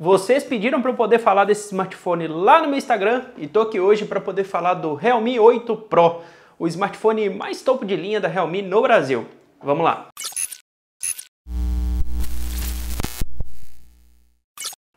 Vocês pediram para eu poder falar desse smartphone lá no meu Instagram e tô aqui hoje para poder falar do Realme 8 Pro, o smartphone mais topo de linha da Realme no Brasil. Vamos lá.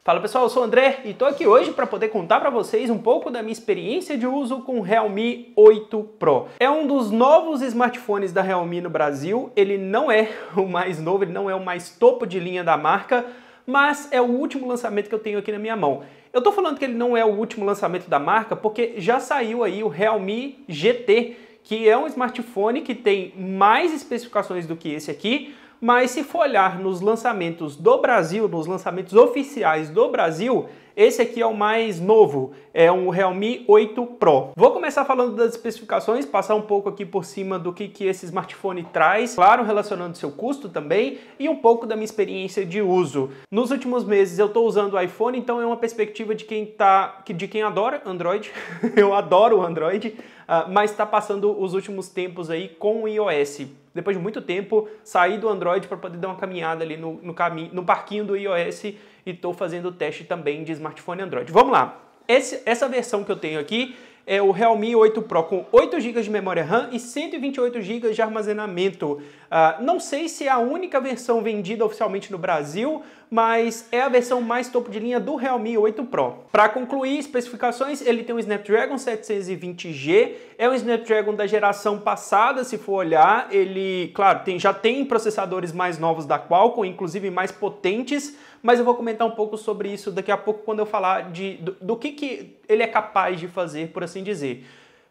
Fala pessoal, eu sou o André e tô aqui hoje para poder contar para vocês um pouco da minha experiência de uso com o Realme 8 Pro. É um dos novos smartphones da Realme no Brasil. Ele não é o mais novo, ele não é o mais topo de linha da marca, mas é o último lançamento que eu tenho aqui na minha mão. Eu tô falando que ele não é o último lançamento da marca porque já saiu aí o Realme GT, que é um smartphone que tem mais especificações do que esse aqui, mas se for olhar nos lançamentos do Brasil, nos lançamentos oficiais do Brasil, esse aqui é o mais novo, é um Realme 8 Pro. Vou começar falando das especificações, passar um pouco aqui por cima do que, que esse smartphone traz, claro, relacionando seu custo também, e um pouco da minha experiência de uso. Nos últimos meses eu estou usando o iPhone, então é uma perspectiva de quem tá, de quem adora Android, eu adoro o Android, ah, mas está passando os últimos tempos aí com o iOS depois de muito tempo, saí do Android para poder dar uma caminhada ali no, no, caminho, no parquinho do iOS e estou fazendo o teste também de smartphone Android. Vamos lá! Esse, essa versão que eu tenho aqui é o Realme 8 Pro com 8 GB de memória RAM e 128 GB de armazenamento. Uh, não sei se é a única versão vendida oficialmente no Brasil, mas é a versão mais topo de linha do Realme 8 Pro. Para concluir, especificações, ele tem um Snapdragon 720G, é um Snapdragon da geração passada, se for olhar, ele, claro, tem, já tem processadores mais novos da Qualcomm, inclusive mais potentes, mas eu vou comentar um pouco sobre isso daqui a pouco quando eu falar de, do, do que, que ele é capaz de fazer, por assim dizer.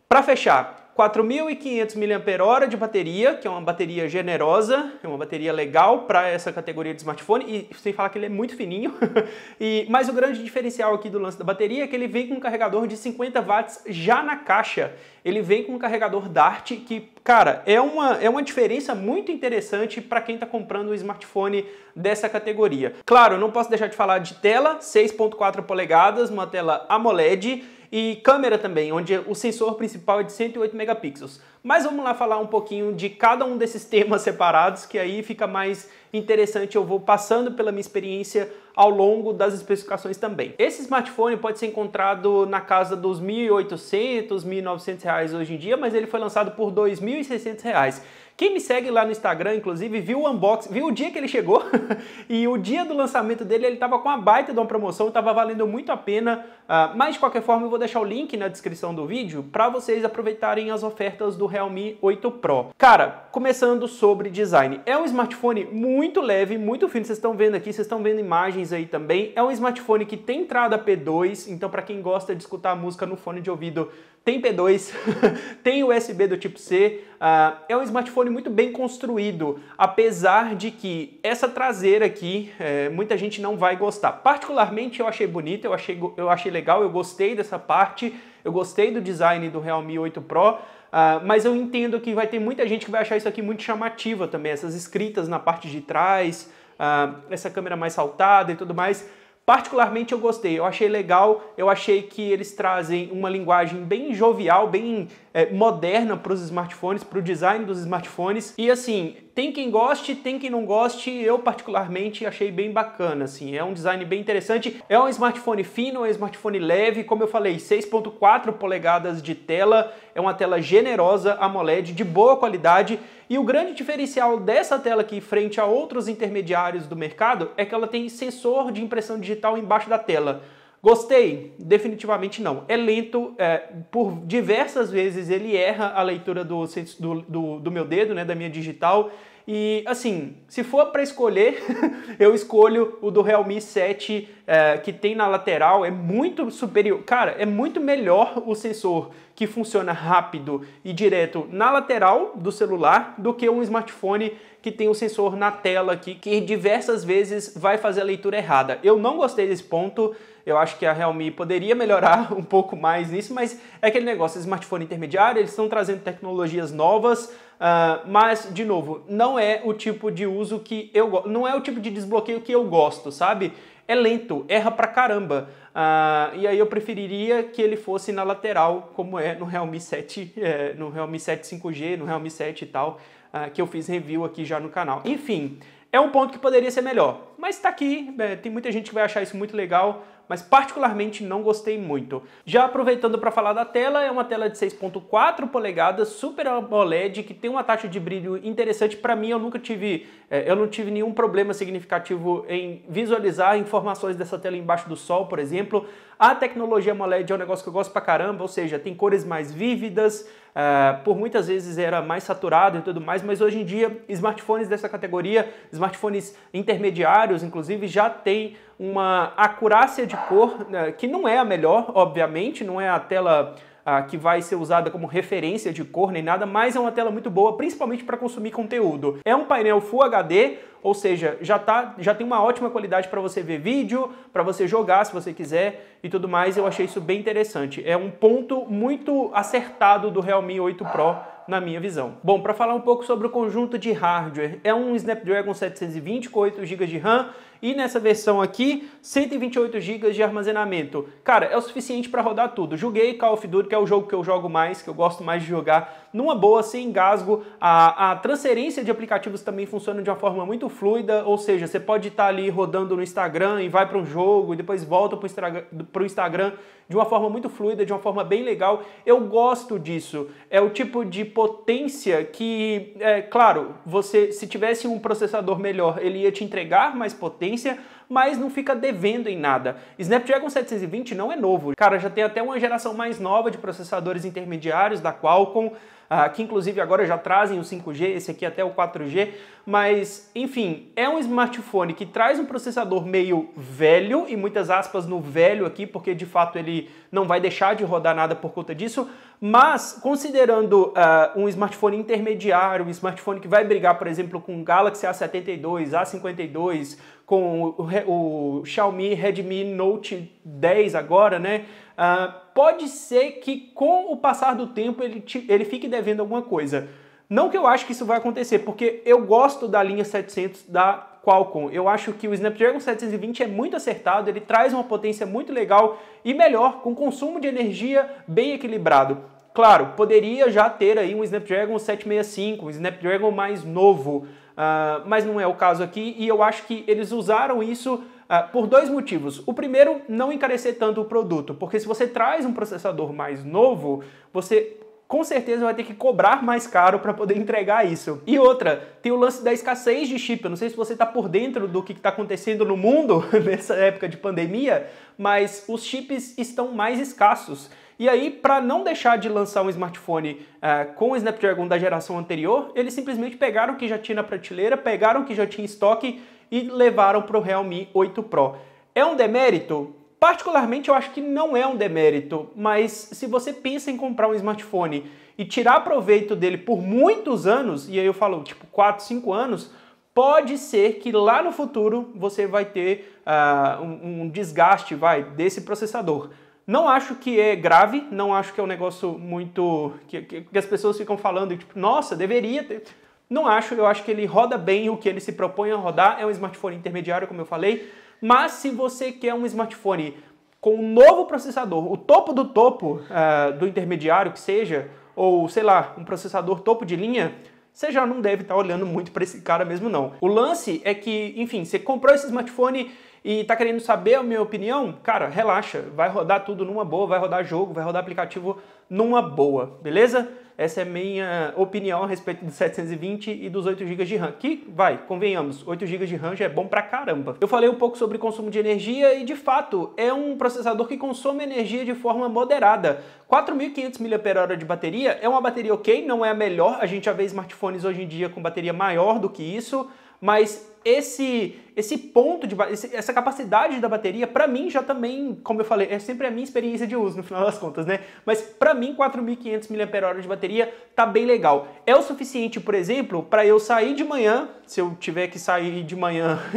Para fechar, 4.500 mAh de bateria, que é uma bateria generosa, é uma bateria legal para essa categoria de smartphone, e sem falar que ele é muito fininho. e Mas o grande diferencial aqui do lance da bateria é que ele vem com um carregador de 50 watts já na caixa. Ele vem com um carregador DART, que, cara, é uma, é uma diferença muito interessante para quem está comprando um smartphone dessa categoria. Claro, não posso deixar de falar de tela, 6.4 polegadas, uma tela AMOLED, e câmera também, onde o sensor principal é de 108 MB megapixels. Mas vamos lá falar um pouquinho de cada um desses temas separados, que aí fica mais interessante. Eu vou passando pela minha experiência ao longo das especificações também. Esse smartphone pode ser encontrado na casa dos 1.800, 1.900 reais hoje em dia, mas ele foi lançado por 2.600 reais. Quem me segue lá no Instagram, inclusive, viu o unboxing, viu o dia que ele chegou e o dia do lançamento dele ele estava com uma baita de uma promoção, estava valendo muito a pena. Uh, mas de qualquer forma, eu vou deixar o link na descrição do vídeo para vocês aproveitarem as ofertas do Realme 8 Pro. Cara, começando sobre design. É um smartphone muito leve, muito fino. Vocês estão vendo aqui, vocês estão vendo imagens aí também. É um smartphone que tem entrada P2, então para quem gosta de escutar música no fone de ouvido, tem P2, tem USB do tipo C, uh, é um smartphone muito bem construído, apesar de que essa traseira aqui é, muita gente não vai gostar. Particularmente eu achei bonita, eu achei, eu achei legal, eu gostei dessa parte, eu gostei do design do Realme 8 Pro, Uh, mas eu entendo que vai ter muita gente que vai achar isso aqui muito chamativa também, essas escritas na parte de trás, uh, essa câmera mais saltada e tudo mais. Particularmente eu gostei, eu achei legal, eu achei que eles trazem uma linguagem bem jovial, bem é, moderna para os smartphones, para o design dos smartphones. E assim, tem quem goste, tem quem não goste, eu particularmente achei bem bacana, assim, é um design bem interessante. É um smartphone fino, é um smartphone leve, como eu falei, 6.4 polegadas de tela, é uma tela generosa AMOLED de boa qualidade, e o grande diferencial dessa tela aqui frente a outros intermediários do mercado é que ela tem sensor de impressão digital embaixo da tela. Gostei? Definitivamente não. É lento, é, por diversas vezes ele erra a leitura do, do, do meu dedo, né, da minha digital. E assim, se for para escolher, eu escolho o do Realme 7 é, que tem na lateral, é muito superior. Cara, é muito melhor o sensor que funciona rápido e direto na lateral do celular do que um smartphone que tem o um sensor na tela aqui, que diversas vezes vai fazer a leitura errada. Eu não gostei desse ponto, eu acho que a Realme poderia melhorar um pouco mais nisso, mas é aquele negócio, smartphone intermediário, eles estão trazendo tecnologias novas, Uh, mas, de novo, não é o tipo de uso que eu não é o tipo de desbloqueio que eu gosto, sabe? É lento, erra pra caramba. Uh, e aí eu preferiria que ele fosse na lateral, como é no Realme 7, é, eh, no Realme 7 5G, no Realme 7 e tal, uh, que eu fiz review aqui já no canal. Enfim, é um ponto que poderia ser melhor. Mas tá aqui, é, tem muita gente que vai achar isso muito legal mas particularmente não gostei muito. Já aproveitando para falar da tela, é uma tela de 6.4 polegadas, super OLED, que tem uma taxa de brilho interessante. Para mim, eu nunca tive, é, eu não tive nenhum problema significativo em visualizar informações dessa tela embaixo do sol, por exemplo. A tecnologia AMOLED é um negócio que eu gosto pra caramba, ou seja, tem cores mais vívidas, uh, por muitas vezes era mais saturado e tudo mais, mas hoje em dia smartphones dessa categoria, smartphones intermediários, inclusive, já tem uma acurácia de cor, né, que não é a melhor, obviamente, não é a tela ah, que vai ser usada como referência de cor nem nada, mas é uma tela muito boa, principalmente para consumir conteúdo. É um painel Full HD, ou seja, já, tá, já tem uma ótima qualidade para você ver vídeo, para você jogar se você quiser e tudo mais. Eu achei isso bem interessante. É um ponto muito acertado do Realme 8 Pro na minha visão. Bom, para falar um pouco sobre o conjunto de hardware, é um Snapdragon 720 com 8 GB de RAM e nessa versão aqui, 128 GB de armazenamento. Cara, é o suficiente para rodar tudo. Joguei Call of Duty, que é o jogo que eu jogo mais, que eu gosto mais de jogar, numa boa, sem engasgo. A, a transferência de aplicativos também funciona de uma forma muito fluida, ou seja, você pode estar ali rodando no Instagram e vai para um jogo e depois volta para o Instagram de uma forma muito fluida, de uma forma bem legal. Eu gosto disso. É o tipo de potência que, é, claro, você se tivesse um processador melhor, ele ia te entregar mais potência, mas não fica devendo em nada. Snapdragon 720 não é novo. Cara, já tem até uma geração mais nova de processadores intermediários da Qualcomm. Ah, que inclusive agora já trazem o 5G, esse aqui até o 4G, mas enfim, é um smartphone que traz um processador meio velho, e muitas aspas no velho aqui, porque de fato ele não vai deixar de rodar nada por conta disso, mas considerando uh, um smartphone intermediário, um smartphone que vai brigar, por exemplo, com o Galaxy A72, A52, com o, o, o Xiaomi Redmi Note 10 agora, né? Uh, pode ser que com o passar do tempo ele, te, ele fique devendo alguma coisa. Não que eu acho que isso vai acontecer, porque eu gosto da linha 700 da Qualcomm. Eu acho que o Snapdragon 720 é muito acertado, ele traz uma potência muito legal e melhor, com consumo de energia bem equilibrado. Claro, poderia já ter aí um Snapdragon 765, um Snapdragon mais novo, uh, mas não é o caso aqui e eu acho que eles usaram isso ah, por dois motivos. O primeiro, não encarecer tanto o produto, porque se você traz um processador mais novo, você com certeza vai ter que cobrar mais caro para poder entregar isso. E outra, tem o lance da escassez de chip. Eu não sei se você está por dentro do que está acontecendo no mundo nessa época de pandemia, mas os chips estão mais escassos. E aí, para não deixar de lançar um smartphone uh, com o Snapdragon da geração anterior, eles simplesmente pegaram o que já tinha na prateleira, pegaram o que já tinha em estoque e levaram para o Realme 8 Pro. É um demérito? Particularmente eu acho que não é um demérito, mas se você pensa em comprar um smartphone e tirar proveito dele por muitos anos, e aí eu falo tipo 4, 5 anos, pode ser que lá no futuro você vai ter uh, um, um desgaste vai, desse processador. Não acho que é grave, não acho que é um negócio muito. que, que, que as pessoas ficam falando, tipo, nossa, deveria ter. Não acho, eu acho que ele roda bem o que ele se propõe a rodar. É um smartphone intermediário, como eu falei. Mas se você quer um smartphone com um novo processador, o topo do topo uh, do intermediário que seja, ou sei lá, um processador topo de linha, você já não deve estar tá olhando muito para esse cara mesmo não. O lance é que, enfim, você comprou esse smartphone e está querendo saber a minha opinião, cara, relaxa, vai rodar tudo numa boa, vai rodar jogo, vai rodar aplicativo numa boa, beleza? Essa é a minha opinião a respeito do 720 e dos 8 GB de RAM, que, vai, convenhamos, 8 GB de RAM já é bom pra caramba. Eu falei um pouco sobre consumo de energia e, de fato, é um processador que consome energia de forma moderada. 4.500 mAh de bateria é uma bateria ok, não é a melhor, a gente já vê smartphones hoje em dia com bateria maior do que isso, mas esse esse ponto de essa capacidade da bateria para mim já também, como eu falei, é sempre a minha experiência de uso no final das contas, né? Mas para mim 4500 mAh de bateria tá bem legal. É o suficiente, por exemplo, para eu sair de manhã, se eu tiver que sair de manhã,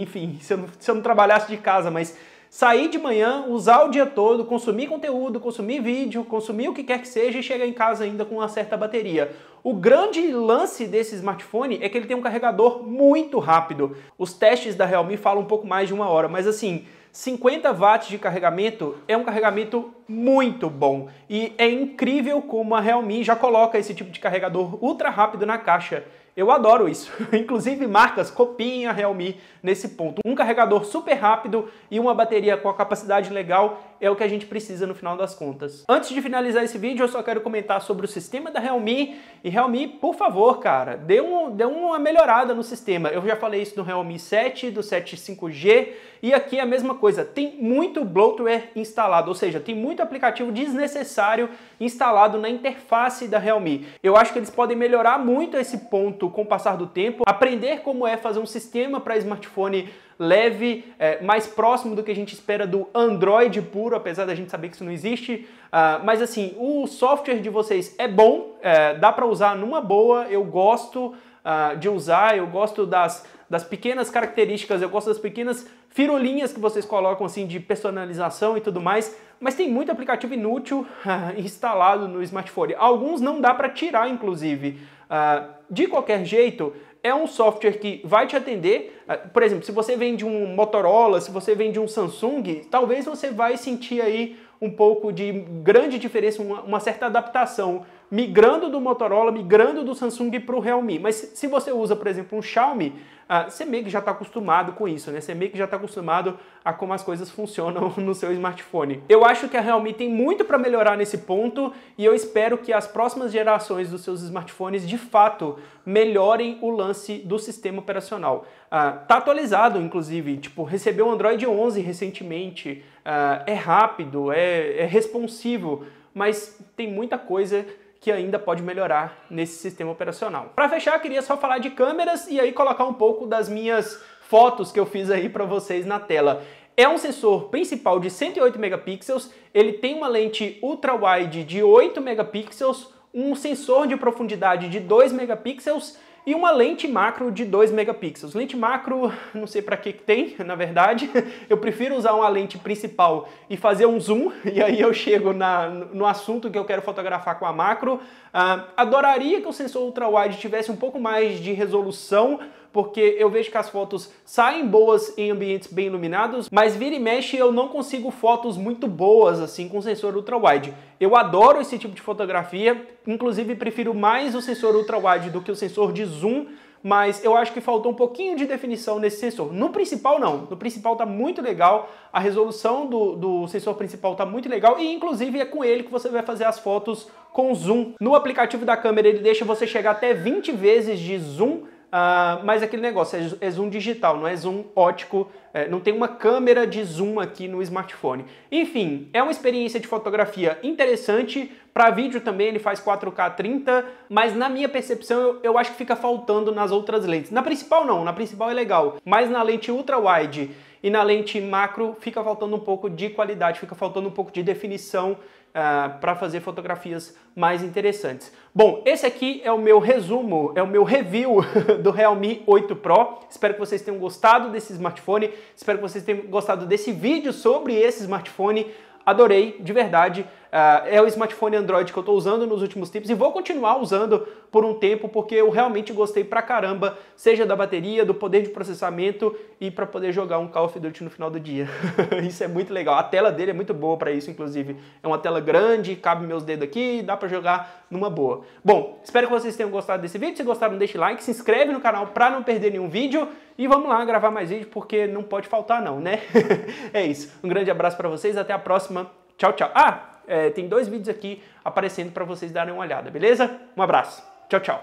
enfim, se eu, se eu não trabalhasse de casa, mas sair de manhã, usar o dia todo, consumir conteúdo, consumir vídeo, consumir o que quer que seja e chegar em casa ainda com uma certa bateria. O grande lance desse smartphone é que ele tem um carregador muito rápido. Os testes da Realme falam um pouco mais de uma hora, mas assim, 50 watts de carregamento é um carregamento muito bom. E é incrível como a Realme já coloca esse tipo de carregador ultra rápido na caixa. Eu adoro isso. Inclusive, marcas copiem a Realme nesse ponto. Um carregador super rápido e uma bateria com a capacidade legal é o que a gente precisa no final das contas. Antes de finalizar esse vídeo, eu só quero comentar sobre o sistema da Realme. E Realme, por favor, cara, dê, um, dê uma melhorada no sistema. Eu já falei isso do Realme 7, do 7 5G. E aqui é a mesma coisa. Tem muito bloatware instalado, ou seja, tem muito aplicativo desnecessário instalado na interface da Realme. Eu acho que eles podem melhorar muito esse ponto junto com o passar do tempo, aprender como é fazer um sistema para smartphone leve, é, mais próximo do que a gente espera do Android puro, apesar da gente saber que isso não existe. Uh, mas assim, o software de vocês é bom, é, dá para usar numa boa, eu gosto uh, de usar, eu gosto das, das pequenas características, eu gosto das pequenas firulinhas que vocês colocam assim de personalização e tudo mais mas tem muito aplicativo inútil ah, instalado no smartphone. Alguns não dá para tirar, inclusive. Ah, de qualquer jeito, é um software que vai te atender. Ah, por exemplo, se você vende um Motorola, se você vende um Samsung, talvez você vai sentir aí um pouco de grande diferença, uma certa adaptação migrando do Motorola, migrando do Samsung para o Realme. Mas se você usa, por exemplo, um Xiaomi, ah, você meio que já está acostumado com isso, né? Você meio que já está acostumado a como as coisas funcionam no seu smartphone. Eu acho que a Realme tem muito para melhorar nesse ponto e eu espero que as próximas gerações dos seus smartphones de fato melhorem o lance do sistema operacional. Uh, tá atualizado, inclusive, tipo, recebeu o Android 11 recentemente, uh, é rápido, é, é responsivo, mas tem muita coisa que ainda pode melhorar nesse sistema operacional. Para fechar, queria só falar de câmeras e aí colocar um pouco das minhas fotos que eu fiz aí para vocês na tela. É um sensor principal de 108 megapixels, ele tem uma lente ultra-wide de 8 megapixels, um sensor de profundidade de 2 megapixels e uma lente macro de 2 megapixels. Lente macro, não sei para que tem, na verdade. Eu prefiro usar uma lente principal e fazer um zoom, e aí eu chego na, no assunto que eu quero fotografar com a macro. Ah, adoraria que o sensor ultra-wide tivesse um pouco mais de resolução, porque eu vejo que as fotos saem boas em ambientes bem iluminados, mas vira e mexe eu não consigo fotos muito boas assim com sensor ultra-wide. Eu adoro esse tipo de fotografia, inclusive prefiro mais o sensor ultra-wide do que o sensor de zoom, mas eu acho que faltou um pouquinho de definição nesse sensor. No principal não, no principal tá muito legal, a resolução do, do sensor principal tá muito legal e inclusive é com ele que você vai fazer as fotos com zoom. No aplicativo da câmera ele deixa você chegar até 20 vezes de zoom, Uh, mas aquele negócio é, é, zoom digital, não é zoom ótico, é, não tem uma câmera de zoom aqui no smartphone. Enfim, é uma experiência de fotografia interessante. Para vídeo também ele faz 4K 30, mas na minha percepção eu, eu acho que fica faltando nas outras lentes. Na principal não, na principal é legal, mas na lente ultra wide e na lente macro fica faltando um pouco de qualidade, fica faltando um pouco de definição Uh, ah, para fazer fotografias mais interessantes. Bom, esse aqui é o meu resumo, é o meu review do Realme 8 Pro. Espero que vocês tenham gostado desse smartphone, espero que vocês tenham gostado desse vídeo sobre esse smartphone. Adorei, de verdade. Uh, é o smartphone Android que eu estou usando nos últimos tempos e vou continuar usando por um tempo porque eu realmente gostei pra caramba, seja da bateria, do poder de processamento e para poder jogar um Call of Duty no final do dia. isso é muito legal. A tela dele é muito boa para isso, inclusive. É uma tela grande, cabe meus dedos aqui, dá para jogar numa boa. Bom, espero que vocês tenham gostado desse vídeo. Se gostaram, deixe like, se inscreve no canal para não perder nenhum vídeo e vamos lá gravar mais vídeo porque não pode faltar não, né? é isso. Um grande abraço para vocês, até a próxima. Tchau, tchau. Ah, é, tem dois vídeos aqui aparecendo para vocês darem uma olhada, beleza? Um abraço, tchau, tchau!